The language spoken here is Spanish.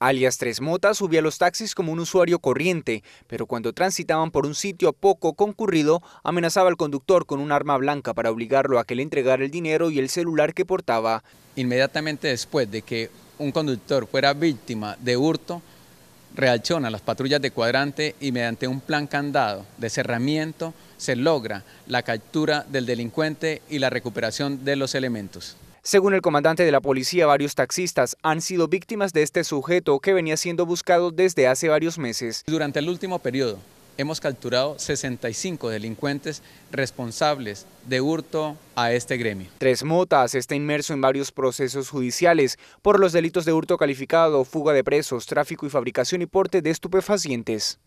Alias Tres Motas subía los taxis como un usuario corriente, pero cuando transitaban por un sitio poco concurrido, amenazaba al conductor con un arma blanca para obligarlo a que le entregara el dinero y el celular que portaba. Inmediatamente después de que un conductor fuera víctima de hurto, reacciona las patrullas de cuadrante y mediante un plan candado de cerramiento se logra la captura del delincuente y la recuperación de los elementos. Según el comandante de la policía, varios taxistas han sido víctimas de este sujeto que venía siendo buscado desde hace varios meses. Durante el último periodo hemos capturado 65 delincuentes responsables de hurto a este gremio. Tres Motas está inmerso en varios procesos judiciales por los delitos de hurto calificado, fuga de presos, tráfico y fabricación y porte de estupefacientes.